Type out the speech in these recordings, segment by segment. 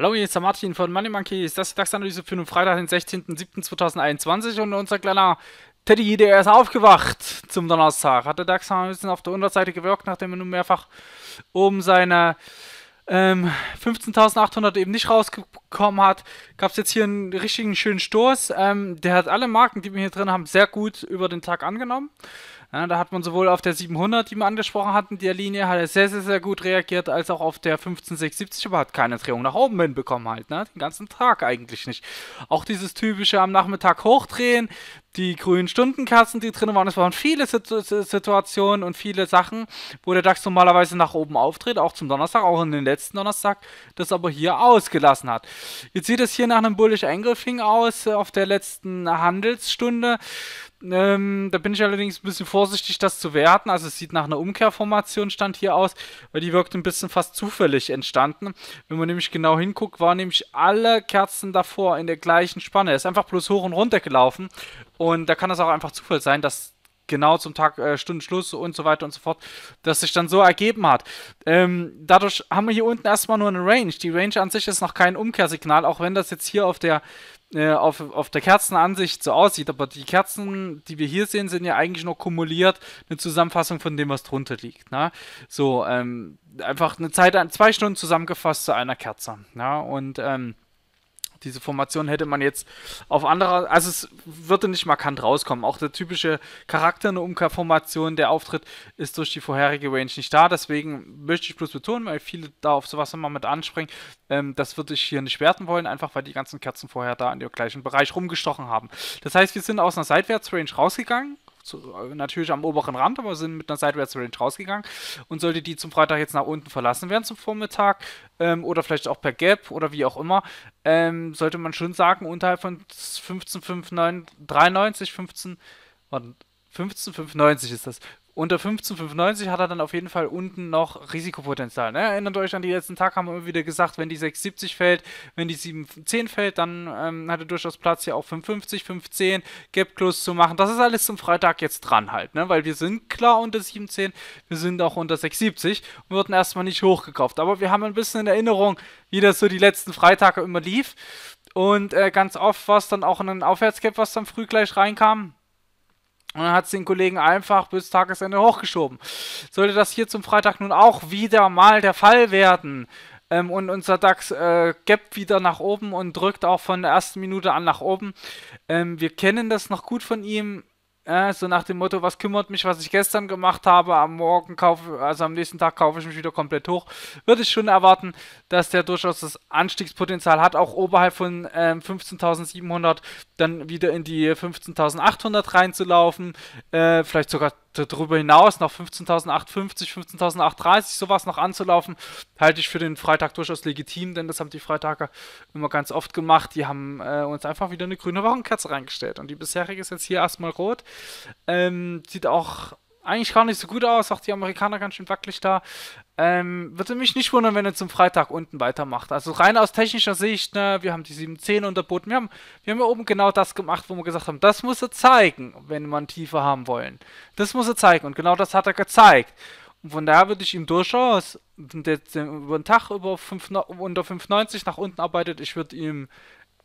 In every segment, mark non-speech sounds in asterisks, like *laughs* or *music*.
Hallo, hier ist der Martin von Money Monkeys. Das ist die DAX-Analyse für den Freitag, den 16.07.2021 und unser kleiner Teddy, der ist aufgewacht zum Donnerstag. Hat der DAX ein bisschen auf der Unterseite gewirkt, nachdem er nun mehrfach um seine ähm, 15.800 eben nicht rausgekommen hat. Gab es jetzt hier einen richtigen schönen Stoß. Ähm, der hat alle Marken, die wir hier drin haben, sehr gut über den Tag angenommen. Ja, da hat man sowohl auf der 700, die wir angesprochen hatten, der Linie, hat er sehr, sehr, sehr gut reagiert, als auch auf der 15670, aber hat keine Drehung nach oben hinbekommen halt, ne? den ganzen Tag eigentlich nicht. Auch dieses typische am Nachmittag hochdrehen, die grünen Stundenkerzen, die drin waren. Es waren viele Situationen und viele Sachen, wo der DAX normalerweise nach oben auftritt, auch zum Donnerstag, auch in den letzten Donnerstag, das aber hier ausgelassen hat. Jetzt sieht es hier nach einem Bullish Engulfing aus äh, auf der letzten Handelsstunde. Ähm, da bin ich allerdings ein bisschen vorsichtig, das zu werten. Also es sieht nach einer Umkehrformation stand hier aus, weil die wirkt ein bisschen fast zufällig entstanden. Wenn man nämlich genau hinguckt, waren nämlich alle Kerzen davor in der gleichen Spanne. Er ist einfach bloß hoch und runter gelaufen. Und da kann das auch einfach Zufall sein, dass genau zum Tag, äh, Stundenschluss und so weiter und so fort, dass sich dann so ergeben hat. Ähm, dadurch haben wir hier unten erstmal nur eine Range. Die Range an sich ist noch kein Umkehrsignal, auch wenn das jetzt hier auf der, äh, auf, auf der Kerzenansicht so aussieht. Aber die Kerzen, die wir hier sehen, sind ja eigentlich nur kumuliert eine Zusammenfassung von dem, was drunter liegt. Ne? So, ähm, einfach eine Zeit, zwei Stunden zusammengefasst zu einer Kerze. Ne? Und, ähm, diese Formation hätte man jetzt auf anderer, also es würde nicht markant rauskommen. Auch der typische Charakter in der Umkehrformation, der auftritt, ist durch die vorherige Range nicht da. Deswegen möchte ich bloß betonen, weil viele da auf sowas immer mit anspringen. Ähm, das würde ich hier nicht werten wollen, einfach weil die ganzen Kerzen vorher da in dem gleichen Bereich rumgestochen haben. Das heißt, wir sind aus einer Seitwärtsrange rausgegangen, zu, natürlich am oberen Rand, aber sind mit einer Sideways Range rausgegangen. Und sollte die zum Freitag jetzt nach unten verlassen werden zum Vormittag ähm, oder vielleicht auch per Gap oder wie auch immer, ähm, sollte man schon sagen, unterhalb von 15,593, 15, 15 ist das. Unter 15,95 hat er dann auf jeden Fall unten noch Risikopotenzial. Ne? Erinnert euch an die letzten Tage, haben wir immer wieder gesagt, wenn die 6,70 fällt, wenn die 7,10 fällt, dann ähm, hat er durchaus Platz hier auch 5,50, 5,10 Gap Close zu machen. Das ist alles zum Freitag jetzt dran halt, ne? weil wir sind klar unter 7,10, wir sind auch unter 6,70 und wurden erstmal nicht hochgekauft. Aber wir haben ein bisschen in Erinnerung, wie das so die letzten Freitage immer lief. Und äh, ganz oft war es dann auch ein Aufwärtsgap, was dann früh gleich reinkam. Und dann hat es den Kollegen einfach bis Tagesende hochgeschoben. Sollte das hier zum Freitag nun auch wieder mal der Fall werden, ähm, und unser DAX äh, gappt wieder nach oben und drückt auch von der ersten Minute an nach oben. Ähm, wir kennen das noch gut von ihm. Äh, so nach dem Motto, was kümmert mich, was ich gestern gemacht habe, am Morgen kaufe, also am nächsten Tag kaufe ich mich wieder komplett hoch, würde ich schon erwarten, dass der durchaus das Anstiegspotenzial hat, auch oberhalb von äh, 15.700 dann wieder in die 15.800 reinzulaufen, äh, vielleicht sogar darüber hinaus nach 15.850, 15.830 sowas noch anzulaufen, halte ich für den Freitag durchaus legitim, denn das haben die Freitager immer ganz oft gemacht. Die haben äh, uns einfach wieder eine grüne Wochenkerze reingestellt und die bisherige ist jetzt hier erstmal rot. Ähm, sieht auch eigentlich gar nicht so gut aus, auch die Amerikaner ganz schön wackelig da. Ähm, würde mich nicht wundern, wenn er zum Freitag unten weitermacht. Also rein aus technischer Sicht, ne, wir haben die 7-10 unterboten. Wir haben, wir haben ja oben genau das gemacht, wo wir gesagt haben, das muss er zeigen, wenn man Tiefe haben wollen. Das muss er zeigen und genau das hat er gezeigt. Und von daher würde ich ihm durchaus, wenn der über den Tag über 5, unter 5,90 nach unten arbeitet, ich würde ihm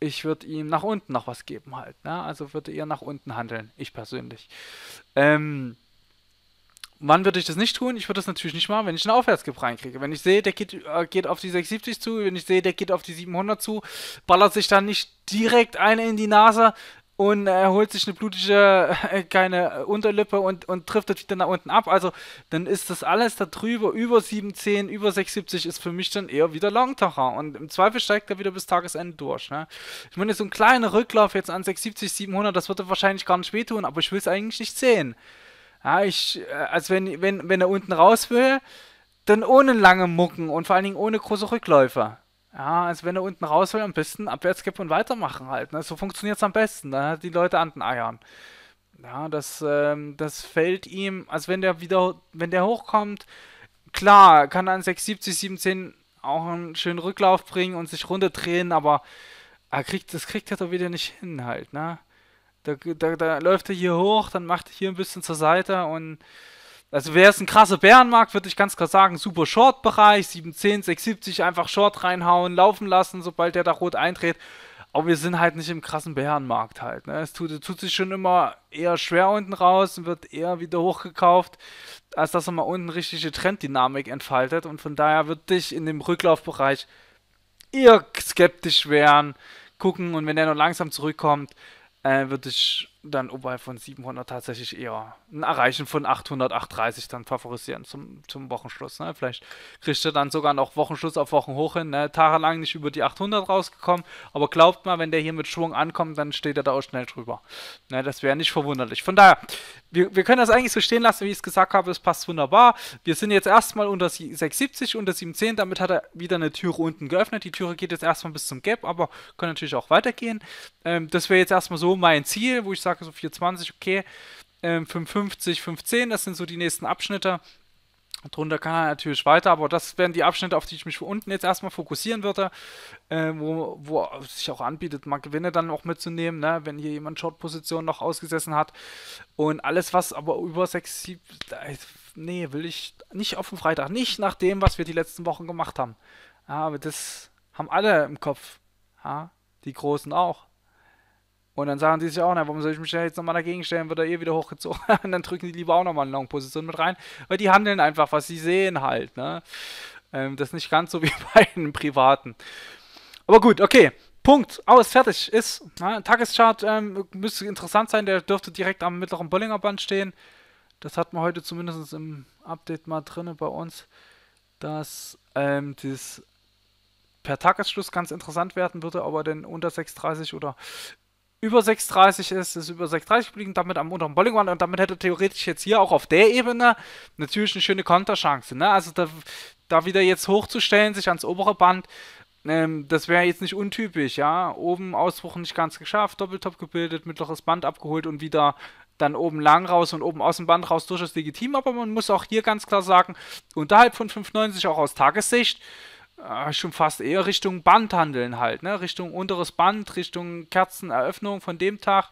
ich würde ihm nach unten noch was geben halt. Ne? Also würde er nach unten handeln, ich persönlich. Ähm, Wann würde ich das nicht tun? Ich würde das natürlich nicht machen, wenn ich einen Aufwärtsgip reinkriege. Wenn ich sehe, der geht, äh, geht auf die 670 zu, wenn ich sehe, der geht auf die 700 zu, ballert sich dann nicht direkt eine in die Nase und er äh, holt sich eine blutige, äh, keine Unterlippe und, und trifft das wieder nach unten ab. Also dann ist das alles da drüber, über 710, über 670 ist für mich dann eher wieder Longtacher. Und im Zweifel steigt er wieder bis Tagesende durch. Ne? Ich meine, so ein kleiner Rücklauf jetzt an 670, 700, das würde wahrscheinlich gar nicht wehtun, aber ich will es eigentlich nicht sehen. Ja, ich, also wenn, wenn, wenn er unten raus will, dann ohne lange Mucken und vor allen Dingen ohne große Rückläufer. Ja, also wenn er unten raus will, am besten Abwärtskipp und weitermachen halt. Ne? So funktioniert es am besten. Da ne? hat die Leute an den Eiern. Ja, das, ähm, das fällt ihm, also wenn der wieder, wenn der hochkommt, klar, kann er an 670, 710 auch einen schönen Rücklauf bringen und sich runterdrehen, aber er kriegt, das kriegt er doch wieder nicht hin halt, ne? Da, da, da läuft er hier hoch, dann macht er hier ein bisschen zur Seite und also wäre es ein krasser Bärenmarkt, würde ich ganz klar sagen, super Short-Bereich, 710, 670, einfach Short reinhauen, laufen lassen, sobald der da rot eintritt. Aber wir sind halt nicht im krassen Bärenmarkt halt. Ne? Es tut, tut, sich schon immer eher schwer unten raus und wird eher wieder hochgekauft, als dass er mal unten richtige Trenddynamik entfaltet. Und von daher würde ich in dem Rücklaufbereich eher skeptisch werden, gucken und wenn der noch langsam zurückkommt, En wat is dann oberhalb von 700 tatsächlich eher ein Erreichen von 800, 830 dann favorisieren zum, zum Wochenschluss. Ne? Vielleicht kriegt er dann sogar noch Wochenschluss auf Wochenhoch hin. Ne? Tagelang nicht über die 800 rausgekommen, aber glaubt mal, wenn der hier mit Schwung ankommt, dann steht er da auch schnell drüber. Ne? Das wäre nicht verwunderlich. Von daher, wir, wir können das eigentlich so stehen lassen, wie ich es gesagt habe, es passt wunderbar. Wir sind jetzt erstmal unter 670, unter 710, damit hat er wieder eine Türe unten geöffnet. Die Türe geht jetzt erstmal bis zum Gap, aber kann natürlich auch weitergehen. Ähm, das wäre jetzt erstmal so mein Ziel, wo ich sage, sage so 4,20, okay. Ähm, 5,50, 5,10, das sind so die nächsten Abschnitte. Drunter kann er natürlich weiter, aber das wären die Abschnitte, auf die ich mich für unten jetzt erstmal fokussieren würde, äh, wo, wo es sich auch anbietet, mal Gewinne dann auch mitzunehmen, ne, wenn hier jemand Short-Position noch ausgesessen hat. Und alles, was aber über 6, 7, nee, will ich nicht auf dem Freitag, nicht nach dem, was wir die letzten Wochen gemacht haben. Ja, aber das haben alle im Kopf, ja, die Großen auch. Und dann sagen sie sich auch, na, warum soll ich mich jetzt nochmal dagegen stellen, wird er eh wieder hochgezogen. *laughs* und dann drücken die lieber auch nochmal in Long-Position mit rein, weil die handeln einfach, was sie sehen halt. Ne? Ähm, das ist nicht ganz so *laughs* wie bei einem Privaten. Aber gut, okay. Punkt, aus, fertig, ist. Na, ne? Tageschart ähm, müsste interessant sein, der dürfte direkt am mittleren Bollinger Band stehen. Das hatten wir heute zumindest im Update mal drin bei uns, dass ähm, das per Tagesschluss ganz interessant werden würde, ob er denn unter 6,30 oder über 630 ist, ist über 630 geblieben, damit am unteren Bowling One und damit hätte theoretisch jetzt hier auch auf der Ebene natürlich eine schöne Konterchance. Ne? Also da, da wieder jetzt hochzustellen, sich ans obere Band, ähm, das wäre jetzt nicht untypisch, ja. Oben Ausbruch nicht ganz geschafft, Doppeltop gebildet, mittleres Band abgeholt und wieder dann oben lang raus und oben aus dem Band raus durchaus legitim, aber man muss auch hier ganz klar sagen, unterhalb von 5,90 auch aus Tagessicht äh, schon fast eher Richtung Band handeln halt, ne? Richtung unteres Band, Richtung Kerzeneröffnung von dem Tag.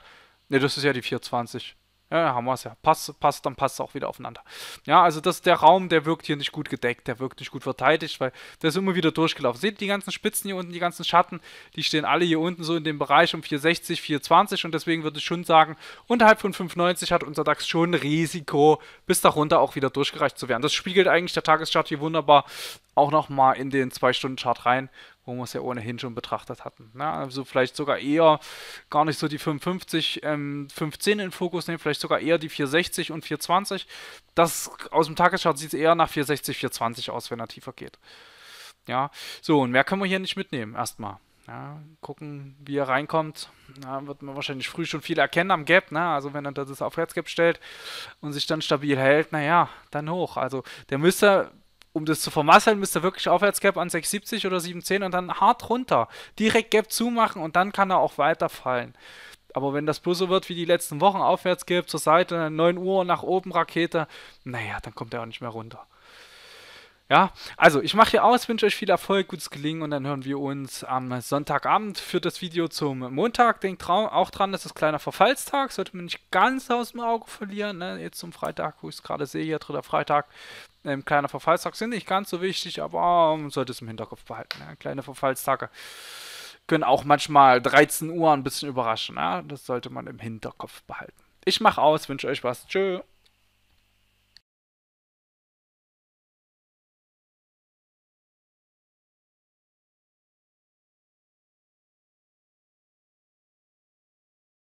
Ne, das ist ja die 420. Ja, haben wir es ja. Passt, passt, dann passt es auch wieder aufeinander. Ja, also das, der Raum, der wirkt hier nicht gut gedeckt, der wirkt nicht gut verteidigt, weil der ist immer wieder durchgelaufen. Seht ihr die ganzen Spitzen hier unten, die ganzen Schatten, die stehen alle hier unten so in dem Bereich um 460, 420 und deswegen würde ich schon sagen, unterhalb von 590 hat unser DAX schon ein Risiko, bis darunter auch wieder durchgereicht zu werden. Das spiegelt eigentlich der Tageschart hier wunderbar auch nochmal in den 2-Stunden-Chart rein wo wir es ja ohnehin schon betrachtet hatten. Ne? Also vielleicht sogar eher gar nicht so die 550, ähm, 510 in Fokus nehmen, vielleicht sogar eher die 460 und 420. Das aus dem Tageschart sieht es eher nach 460, 420 aus, wenn er tiefer geht. Ja, so und mehr können wir hier nicht mitnehmen erstmal. Ja, gucken, wie er reinkommt. Da wird man wahrscheinlich früh schon viel erkennen am Gap. Ne? Also wenn er das auf Herzgap stellt und sich dann stabil hält, naja, dann hoch. Also der müsste um das zu vermasseln, müsste ihr wirklich Aufwärtsgap an 670 oder 710 und dann hart runter. Direkt Gap zumachen und dann kann er auch weiterfallen. Aber wenn das bloß so wird wie die letzten Wochen, Aufwärtsgap zur Seite, 9 Uhr nach oben Rakete, naja, dann kommt er auch nicht mehr runter. Ja, also ich mache hier aus, wünsche euch viel Erfolg, gutes Gelingen und dann hören wir uns am Sonntagabend für das Video zum Montag. Denkt auch dran, das ist kleiner Verfallstag, sollte man nicht ganz aus dem Auge verlieren. Ne? Jetzt zum Freitag, wo ich es gerade sehe, hier dritter Freitag, ähm, kleiner Verfallstag sind nicht ganz so wichtig, aber man ähm, sollte es im Hinterkopf behalten. Ne? Kleine Verfallstage können auch manchmal 13 Uhr ein bisschen überraschen. Ne? Das sollte man im Hinterkopf behalten. Ich mache aus, wünsche euch was. Tschö.